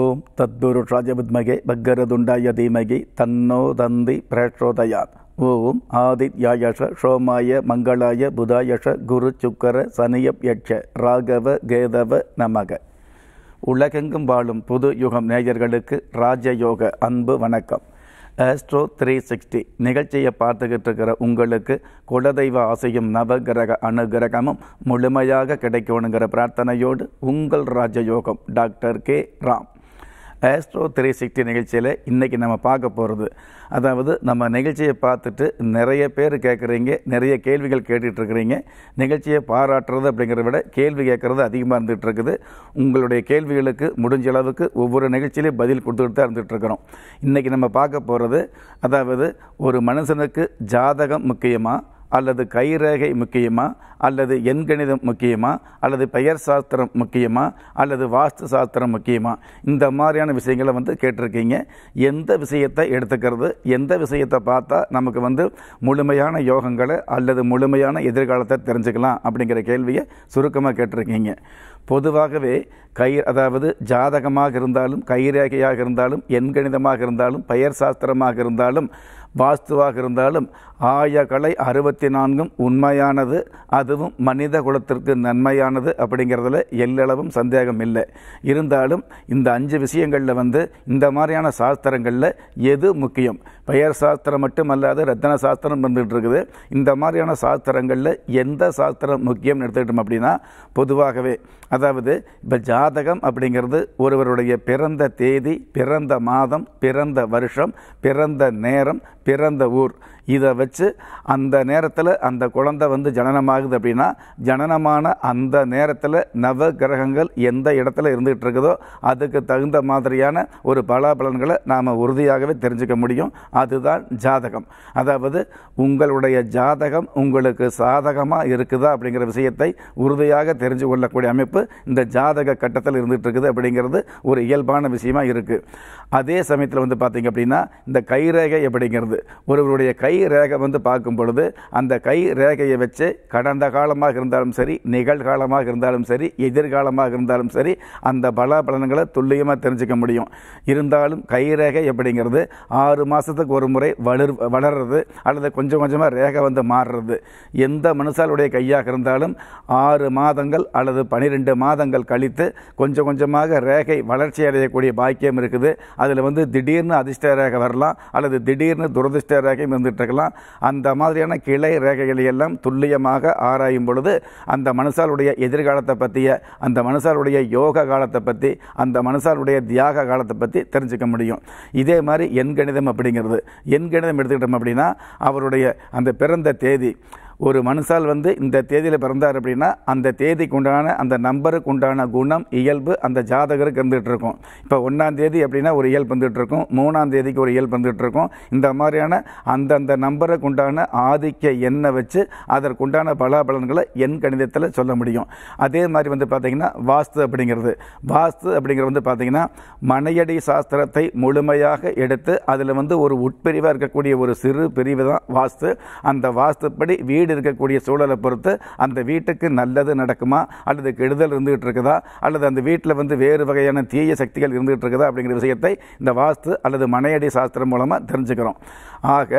ஓம் தத்குரு ராஜபத்மகே பக்கரதுண்டாய தீமகி தன்னோ தந்தி பிரேஷோதயான் ஓம் ஆதித்யாயஷ ஷோமாய மங்களாய புதாயஷ குரு சுக்கர சனியப் யட்ச ராகவ கேதவ நமக உலகெங்கும் வாழும் புது யுகம் நேயர்களுக்கு ராஜயோக அன்பு வணக்கம் ஆஸ்ட்ரோ த்ரீ சிக்ஸ்டி நிகழ்ச்சியை பார்த்துக்கிட்டு இருக்கிற உங்களுக்கு குலதெய்வ ஆசையும் நவகிரக அனுகிரகமும் முழுமையாக கிடைக்கணுங்கிற பிரார்த்தனையோடு உங்கள் ராஜயோகம் டாக்டர் கே ராம் ஆஸ்ட்ரோ திரை சக்தி நிகழ்ச்சியில் இன்றைக்கி நம்ம பார்க்க போகிறது அதாவது நம்ம நிகழ்ச்சியை பார்த்துட்டு நிறைய பேர் கேட்குறீங்க நிறைய கேள்விகள் கேட்டுட்ருக்குறீங்க நிகழ்ச்சியை பாராட்டுறது அப்படிங்கிறத விட கேள்வி கேட்குறது அதிகமாக இருந்துகிட்டு இருக்குது உங்களுடைய கேள்விகளுக்கு முடிஞ்ச அளவுக்கு ஒவ்வொரு நிகழ்ச்சியிலையும் பதில் கொடுத்துட்டு தான் இருந்துகிட்ருக்குறோம் இன்றைக்கி நம்ம பார்க்க போகிறது அதாவது ஒரு மனுஷனுக்கு ஜாதகம் முக்கியமாக அல்லது கைரேகை முக்கியமா அல்லது எண்கணிதம் முக்கியமா அல்லது பெயர் சாஸ்திரம் முக்கியமா அல்லது வாஸ்து சாஸ்திரம் முக்கியமா இந்த மாதிரியான விஷயங்களை வந்து கேட்டிருக்கீங்க எந்த விஷயத்தை எடுத்துக்கிறது எந்த விஷயத்தை பார்த்தா நமக்கு வந்து முழுமையான யோகங்களை அல்லது முழுமையான எதிர்காலத்தை தெரிஞ்சுக்கலாம் அப்படிங்கிற கேள்வியை சுருக்கமாக கேட்டிருக்கீங்க பொதுவாகவே கை அதாவது ஜாதகமாக இருந்தாலும் கைரேகையாக இருந்தாலும் எண்கணிதமாக இருந்தாலும் பெயர் சாஸ்திரமாக இருந்தாலும் வாஸ்துவாக இருந்தாலும் ஆய கலை அறுபத்தி நான்கும் உண்மையானது அதுவும் மனித குலத்திற்கு நன்மையானது அப்படிங்கிறதுல எல்லளவும் சந்தேகம் இல்லை இருந்தாலும் இந்த அஞ்சு விஷயங்களில் வந்து இந்த மாதிரியான சாஸ்திரங்களில் எது முக்கியம் பெயர் சாஸ்திரம் மட்டும் ரத்தன சாஸ்திரம் வந்துகிட்டு இருக்குது இந்த மாதிரியான சாஸ்திரங்களில் எந்த சாஸ்திரம் முக்கியம்னு எடுத்துக்கிட்டோம் அப்படின்னா பொதுவாகவே அதாவது இப்போ ஜாதகம் அப்படிங்கிறது ஒருவருடைய பிறந்த தேதி பிறந்த மாதம் பிறந்த வருஷம் பிறந்த நேரம் பிறந்த ஊர் இதை வச்சு அந்த நேரத்தில் அந்த குழந்தை வந்து ஜனனமாகுது அப்படின்னா ஜனனமான அந்த நேரத்தில் நவ கிரகங்கள் எந்த இடத்துல இருந்துகிட்டு இருக்குதோ அதுக்கு தகுந்த மாதிரியான ஒரு பல பலன்களை நாம் உறுதியாகவே தெரிஞ்சுக்க முடியும் அதுதான் ஜாதகம் அதாவது உங்களுடைய ஜாதகம் உங்களுக்கு சாதகமாக இருக்குதா அப்படிங்கிற விஷயத்தை உறுதியாக தெரிஞ்சு கொள்ளக்கூடிய அமைப்பு இந்த ஜாதக கட்டத்தில் இருந்துகிட்டு இருக்குது அப்படிங்கிறது ஒரு இயல்பான விஷயமாக இருக்குது அதே சமயத்தில் வந்து பார்த்திங்க அப்படின்னா இந்த கைரேகை அப்படிங்கிறது வருகிறது ஒருவருடைய கை ரேகை வந்து பார்க்கும் பொழுது அந்த கை ரேகையை வச்சு கடந்த காலமாக இருந்தாலும் சரி நிகழ்காலமாக இருந்தாலும் சரி எதிர்காலமாக இருந்தாலும் சரி அந்த பல பலன்களை துல்லியமாக தெரிஞ்சுக்க முடியும் இருந்தாலும் கை ரேகை அப்படிங்கிறது ஆறு மாதத்துக்கு ஒரு முறை வளர் வளர்றது அல்லது கொஞ்சம் கொஞ்சமாக ரேகை வந்து மாறுறது எந்த மனுஷாலுடைய கையாக இருந்தாலும் ஆறு மாதங்கள் அல்லது பனிரெண்டு மாதங்கள் கழித்து கொஞ்சம் கொஞ்சமாக ரேகை வளர்ச்சி அடையக்கூடிய பாக்கியம் இருக்குது அதில் வந்து திடீர்னு அதிர்ஷ்ட ரேகை வரலாம் அல்லது திடீர்னு துரதிருஷ்ட ரேகையும் இருந்துகிட்ருக்கலாம் அந்த மாதிரியான கிளை ரேகைகளை எல்லாம் துல்லியமாக ஆராயும் பொழுது அந்த மனுஷாலுடைய எதிர்காலத்தை பற்றிய அந்த மனுஷாலுடைய யோக காலத்தை பற்றி அந்த மனுஷாலுடைய தியாக காலத்தை பற்றி தெரிஞ்சுக்க முடியும் இதே மாதிரி எண்கணிதம் அப்படிங்கிறது எண்கணிதம் எடுத்துக்கிட்டோம் அப்படின்னா அவருடைய அந்த பிறந்த தேதி ஒரு மனுஷால் வந்து இந்த தேதியில் பிறந்தார் அப்படின்னா அந்த தேதிக்கு உண்டான அந்த நம்பருக்கு உண்டான குணம் இயல்பு அந்த ஜாதகருக்கு இருக்கும் இப்போ ஒன்றாம் தேதி அப்படின்னா ஒரு இயல்பு இருக்கும் மூணாம் தேதிக்கு ஒரு இயல்பு இருக்கும் இந்த மாதிரியான அந்தந்த நம்பருக்கு உண்டான ஆதிக்க எண்ணை வச்சு அதற்குண்டான பலாபலன்களை எண் கணிதத்தில் சொல்ல முடியும் அதே மாதிரி வந்து பார்த்திங்கன்னா வாஸ்து அப்படிங்கிறது வாஸ்து அப்படிங்கிறது வந்து பார்த்திங்கன்னா மனையடி சாஸ்திரத்தை முழுமையாக எடுத்து அதில் வந்து ஒரு உட்பிரிவாக இருக்கக்கூடிய ஒரு சிறு பிரிவு தான் வாஸ்து அந்த வாஸ்துப்படி வீடு வீடு இருக்கக்கூடிய சூழலை பொறுத்து அந்த வீட்டுக்கு நல்லது நடக்குமா அல்லது கெடுதல் இருந்துகிட்டு இருக்குதா அல்லது அந்த வீட்டில் வந்து வேறு வகையான தீய சக்திகள் இருந்துகிட்டு இருக்குதா அப்படிங்கிற விஷயத்தை இந்த வாஸ்து அல்லது மனையடி சாஸ்திரம் மூலமாக தெரிஞ்சுக்கிறோம் ஆக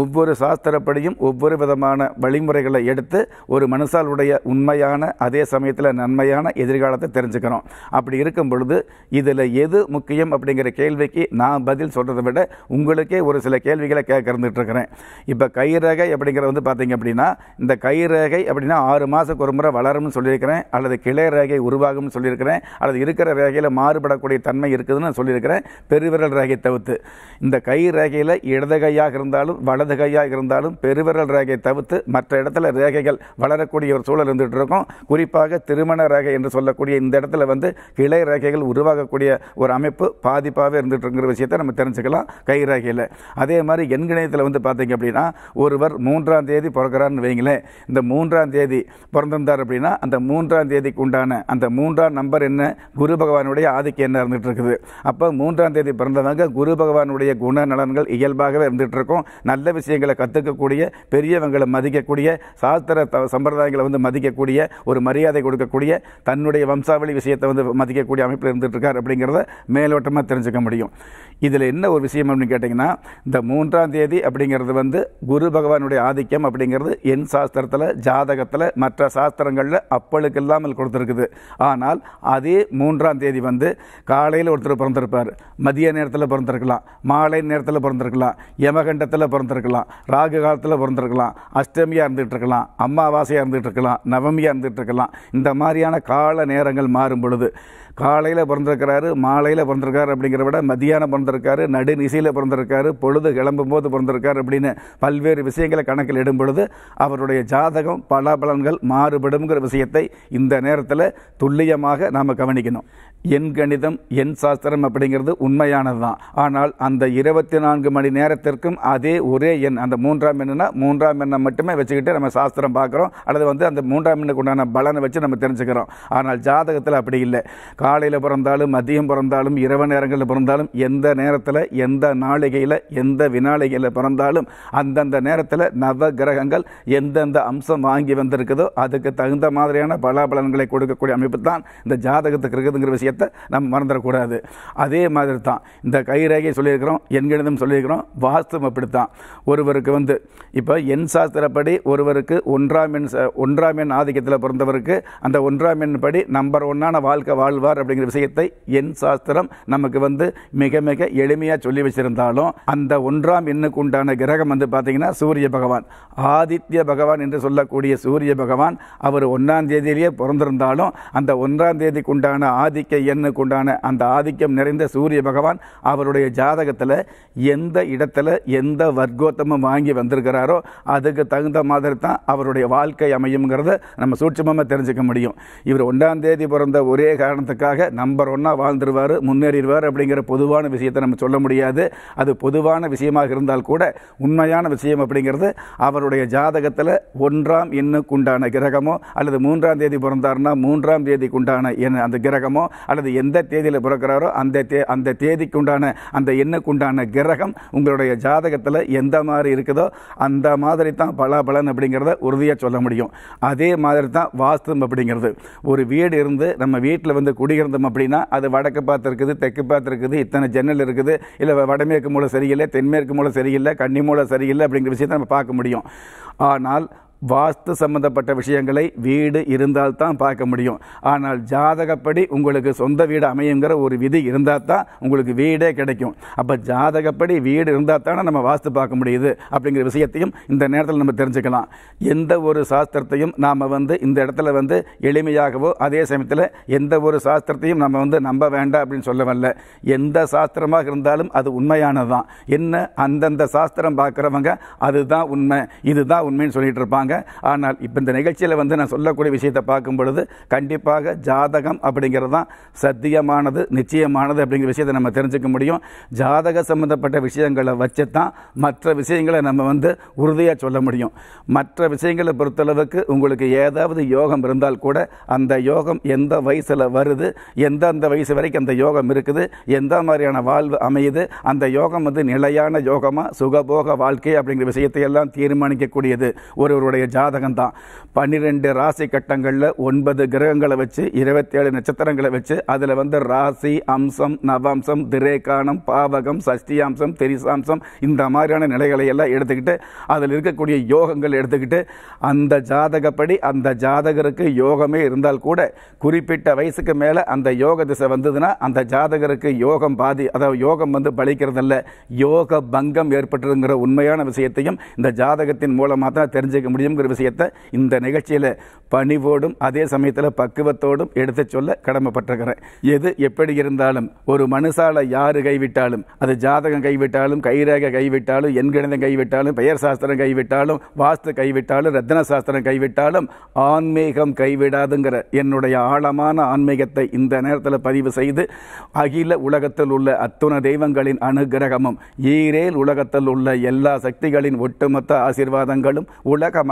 ஒவ்வொரு சாஸ்திரப்படியும் ஒவ்வொரு விதமான வழிமுறைகளை எடுத்து ஒரு மனுஷாலுடைய உண்மையான அதே சமயத்தில் நன்மையான எதிர்காலத்தை தெரிஞ்சுக்கிறோம் அப்படி இருக்கும் பொழுது இதில் எது முக்கியம் அப்படிங்கிற கேள்விக்கு நான் பதில் சொல்கிறத விட உங்களுக்கே ஒரு சில கேள்விகளை கேட்க இருந்துகிட்ருக்கிறேன் இப்போ கைரகை அப்படிங்கிற வந்து பார்த்திங்க அப்படின்னா அப்படின்னா இந்த ரேகை அப்படின்னா ஆறு மாதத்துக்கு ஒரு முறை வளரும்னு சொல்லியிருக்கிறேன் அல்லது கிளை ரேகை உருவாகும்னு சொல்லியிருக்கிறேன் அல்லது இருக்கிற ரேகையில் மாறுபடக்கூடிய தன்மை இருக்குதுன்னு சொல்லியிருக்கிறேன் பெருவிரல் ரேகை தவிர்த்து இந்த கை ரேகையில் இடது கையாக இருந்தாலும் வலது கையாக இருந்தாலும் பெருவிரல் ரேகை தவிர்த்து மற்ற இடத்துல ரேகைகள் வளரக்கூடிய ஒரு சூழல் இருந்துகிட்டு இருக்கும் குறிப்பாக திருமண ரேகை என்று சொல்லக்கூடிய இந்த இடத்துல வந்து கிளை ரேகைகள் உருவாகக்கூடிய ஒரு அமைப்பு பாதிப்பாகவே இருந்துகிட்டு இருக்கிற விஷயத்தை நம்ம தெரிஞ்சுக்கலாம் கை ரேகையில் அதே மாதிரி எண்கிணையத்தில் வந்து பார்த்தீங்க அப்படின்னா ஒருவர் மூன்றாம் தேதி பிறக்கிறான்னு பிறந்தார்னு வைங்களேன் இந்த மூன்றாம் தேதி பிறந்திருந்தார் அப்படின்னா அந்த மூன்றாம் தேதிக்கு உண்டான அந்த மூன்றாம் நம்பர் என்ன குரு பகவானுடைய ஆதிக்கம் என்ன இருந்துகிட்டு இருக்குது அப்போ மூன்றாம் தேதி பிறந்தவங்க குரு பகவானுடைய குண நலன்கள் இயல்பாகவே இருந்துகிட்டு இருக்கும் நல்ல விஷயங்களை கற்றுக்கக்கூடிய பெரியவங்களை மதிக்கக்கூடிய சாஸ்திர சம்பிரதாயங்களை வந்து மதிக்கக்கூடிய ஒரு மரியாதை கொடுக்கக்கூடிய தன்னுடைய வம்சாவளி விஷயத்தை வந்து மதிக்கக்கூடிய அமைப்பில் இருக்கார் அப்படிங்கிறத மேலோட்டமாக தெரிஞ்சுக்க முடியும் இதில் என்ன ஒரு விஷயம் அப்படின்னு கேட்டிங்கன்னா இந்த மூன்றாம் தேதி அப்படிங்கிறது வந்து குரு பகவானுடைய ஆதிக்கம் அப்படிங்கிறது என் சாஸ்திரத்தில் ஜாதகத்தில் மற்ற சாஸ்திரங்களில் அப்பளுக்கு இல்லாமல் கொடுத்துருக்குது ஆனால் அதே மூன்றாம் தேதி வந்து காலையில் ஒருத்தர் பிறந்திருப்பார் மதிய நேரத்தில் பிறந்திருக்கலாம் மாலை நேரத்தில் பிறந்திருக்கலாம் யமகண்டத்தில் பிறந்திருக்கலாம் ராகு காலத்தில் பிறந்திருக்கலாம் அஷ்டமியாக இருந்துகிட்டு இருக்கலாம் அம்மாவாசையாக இருந்துகிட்டு இருக்கலாம் நவமியாக இருந்துகிட்டு இருக்கலாம் இந்த மாதிரியான கால நேரங்கள் மாறும் பொழுது காலையில் பிறந்திருக்கிறாரு மாலையில் பிறந்திருக்காரு அப்படிங்கிற விட மதியானம் பிறந்திருக்காரு நடுநிசையில் பிறந்திருக்காரு பொழுது கிளம்பும் போது பிறந்திருக்காரு அப்படின்னு பல்வேறு விஷயங்களை கணக்கில் இடும் பொழுது அவருடைய ஜாதகம் பலாபலன்கள் மாறுபடுங்கிற விஷயத்தை இந்த நேரத்தில் துல்லியமாக நாம் கவனிக்கணும் என் கணிதம் என் சாஸ்திரம் அப்படிங்கிறது உண்மையானது தான் ஆனால் அந்த இருபத்தி நான்கு மணி நேரத்திற்கும் அதே ஒரே எண் அந்த மூன்றாம் எண்ணுனா மூன்றாம் எண்ணை மட்டுமே வச்சுக்கிட்டு நம்ம சாஸ்திரம் பார்க்குறோம் அல்லது வந்து அந்த மூன்றாம் எண்ணுக்கு உண்டான பலனை வச்சு நம்ம தெரிஞ்சுக்கிறோம் ஆனால் ஜாதகத்தில் அப்படி இல்லை காலையில் பிறந்தாலும் மதியம் பிறந்தாலும் இரவு நேரங்களில் பிறந்தாலும் எந்த நேரத்தில் எந்த நாளிகையில் எந்த வினாளிகையில் பிறந்தாலும் அந்தந்த நேரத்தில் நவ கிரகங்கள் எந்தெந்த அம்சம் வாங்கி வந்திருக்குதோ அதுக்கு தகுந்த மாதிரியான பலாபலன்களை கொடுக்கக்கூடிய அமைப்பு தான் இந்த ஜாதகத்துக்கு இருக்குதுங்கிற விஷயம் விஷயத்தை நம்ம மறந்துடக்கூடாது அதே மாதிரி தான் இந்த கைரேகை சொல்லியிருக்கிறோம் எண்கணிதம் சொல்லியிருக்கிறோம் வாஸ்துவம் அப்படித்தான் ஒருவருக்கு வந்து இப்போ என் சாஸ்திரப்படி ஒருவருக்கு ஒன்றாம் எண் ஒன்றாம் எண் ஆதிக்கத்தில் பிறந்தவருக்கு அந்த ஒன்றாம் எண் படி நம்பர் ஒன்னான வாழ்க்கை வாழ்வார் அப்படிங்கிற விஷயத்தை என் சாஸ்திரம் நமக்கு வந்து மிக மிக எளிமையாக சொல்லி வச்சிருந்தாலும் அந்த ஒன்றாம் எண்ணுக்கு உண்டான கிரகம் வந்து பார்த்திங்கன்னா சூரிய பகவான் ஆதித்ய பகவான் என்று சொல்லக்கூடிய சூரிய பகவான் அவர் ஒன்றாம் தேதியிலேயே பிறந்திருந்தாலும் அந்த ஒன்றாம் தேதிக்குண்டான ஆதிக்க எண்ணுக்கு உண்டான அந்த ஆதிக்கம் நிறைந்த சூரிய பகவான் அவருடைய ஜாதகத்தில் எந்த இடத்துல எந்த வர்க்கோத்தமும் வாங்கி வந்திருக்கிறாரோ அதுக்கு தகுந்த மாதிரி தான் அவருடைய வாழ்க்கை அமையுங்கிறத நம்ம சூட்சமாக தெரிஞ்சுக்க முடியும் இவர் ஒன்றாம் தேதி பிறந்த ஒரே காரணத்துக்காக நம்பர் ஒன்னாக வாழ்ந்துருவார் முன்னேறிடுவார் அப்படிங்கிற பொதுவான விஷயத்தை நம்ம சொல்ல முடியாது அது பொதுவான விஷயமாக இருந்தால் கூட உண்மையான விஷயம் அப்படிங்கிறது அவருடைய ஜாதகத்தில் ஒன்றாம் எண்ணுக்குண்டான கிரகமோ அல்லது மூன்றாம் தேதி பிறந்தார்னா மூன்றாம் தேதிக்குண்டான எண் அந்த கிரகமோ அல்லது எந்த தேதியில் பிறக்கிறாரோ அந்த தே அந்த தேதிக்கு உண்டான அந்த எண்ணுக்குண்டான கிரகம் உங்களுடைய ஜாதகத்தில் எந்த மாதிரி இருக்குதோ அந்த மாதிரி தான் பல பலன் அப்படிங்கிறத உறுதியாக சொல்ல முடியும் அதே மாதிரி தான் வாஸ்தம் அப்படிங்கிறது ஒரு வீடு இருந்து நம்ம வீட்டில் வந்து குடியிருந்தோம் அப்படின்னா அது வடக்கு பார்த்துருக்குது இருக்குது தெற்கு பார்த்து இருக்குது இத்தனை ஜன்னல் இருக்குது இல்லை வடமேற்கு மூலம் சரியில்லை தென்மேற்கு மூலம் சரியில்லை கன்னி மூலம் சரியில்லை அப்படிங்கிற விஷயத்தை நம்ம பார்க்க முடியும் ஆனால் வாஸ்து சம்பந்தப்பட்ட விஷயங்களை வீடு இருந்தால் தான் பார்க்க முடியும் ஆனால் ஜாதகப்படி உங்களுக்கு சொந்த வீடு அமையுங்கிற ஒரு விதி இருந்தால் தான் உங்களுக்கு வீடே கிடைக்கும் அப்போ ஜாதகப்படி வீடு இருந்தால் தானே நம்ம வாஸ்து பார்க்க முடியுது அப்படிங்கிற விஷயத்தையும் இந்த நேரத்தில் நம்ம தெரிஞ்சுக்கலாம் எந்த ஒரு சாஸ்திரத்தையும் நாம் வந்து இந்த இடத்துல வந்து எளிமையாகவோ அதே சமயத்தில் எந்த ஒரு சாஸ்திரத்தையும் நம்ம வந்து நம்ப வேண்டாம் அப்படின்னு சொல்ல வரல எந்த சாஸ்திரமாக இருந்தாலும் அது உண்மையானது தான் என்ன அந்தந்த சாஸ்திரம் பார்க்குறவங்க அதுதான் உண்மை இதுதான் உண்மைன்னு சொல்லிட்டு இருப்பாங்க சொல்லுவாங்க ஆனால் இப்போ இந்த நிகழ்ச்சியில் வந்து நான் சொல்லக்கூடிய விஷயத்தை பார்க்கும் பொழுது கண்டிப்பாக ஜாதகம் அப்படிங்கிறது தான் சத்தியமானது நிச்சயமானது அப்படிங்கிற விஷயத்தை நம்ம தெரிஞ்சுக்க முடியும் ஜாதக சம்மந்தப்பட்ட விஷயங்களை வச்சு தான் மற்ற விஷயங்களை நம்ம வந்து உறுதியாக சொல்ல முடியும் மற்ற விஷயங்களை பொறுத்தளவுக்கு உங்களுக்கு ஏதாவது யோகம் இருந்தால் கூட அந்த யோகம் எந்த வயசில் வருது எந்தெந்த வயசு வரைக்கும் அந்த யோகம் இருக்குது எந்த மாதிரியான வாழ்வு அமையுது அந்த யோகம் வந்து நிலையான யோகமாக சுகபோக வாழ்க்கை அப்படிங்கிற விஷயத்தை எல்லாம் தீர்மானிக்கக்கூடியது ஒருவருடைய உங்களுடைய ஜாதகம் தான் பன்னிரெண்டு ராசி கட்டங்களில் ஒன்பது கிரகங்களை வச்சு ஏழு நட்சத்திரங்களை வச்சு அதில் வந்து ராசி அம்சம் நவாம்சம் திரேகானம் பாவகம் சஷ்டியாம்சம் திரிசாம்சம் இந்த மாதிரியான நிலைகளை எல்லாம் எடுத்துக்கிட்டு அதில் இருக்கக்கூடிய யோகங்கள் எடுத்துக்கிட்டு அந்த ஜாதகப்படி அந்த ஜாதகருக்கு யோகமே இருந்தால் கூட குறிப்பிட்ட வயசுக்கு மேலே அந்த யோக திசை வந்ததுன்னா அந்த ஜாதகருக்கு யோகம் பாதி அதாவது யோகம் வந்து பலிக்கிறதல்ல யோக பங்கம் ஏற்பட்டுருங்கிற உண்மையான விஷயத்தையும் இந்த ஜாதகத்தின் மூலமாக தான் தெரிஞ்சுக்க முடியும் முடியுங்கிற விஷயத்தை இந்த நிகழ்ச்சியில் பணிவோடும் அதே சமயத்தில் பக்குவத்தோடும் எடுத்து சொல்ல கடமைப்பட்டிருக்கிறேன் எது எப்படி இருந்தாலும் ஒரு மனுஷால யார் கைவிட்டாலும் அது ஜாதகம் கைவிட்டாலும் கைரேக கைவிட்டாலும் எண்கணிதம் கைவிட்டாலும் பெயர் சாஸ்திரம் கைவிட்டாலும் வாஸ்து கைவிட்டாலும் ரத்ன சாஸ்திரம் கைவிட்டாலும் ஆன்மீகம் கைவிடாதுங்கிற என்னுடைய ஆழமான ஆன்மீகத்தை இந்த நேரத்தில் பதிவு செய்து அகில உலகத்தில் உள்ள அத்துண தெய்வங்களின் அனுகிரகமும் ஈரேல் உலகத்தில் உள்ள எல்லா சக்திகளின் ஒட்டுமொத்த ஆசீர்வாதங்களும் உலக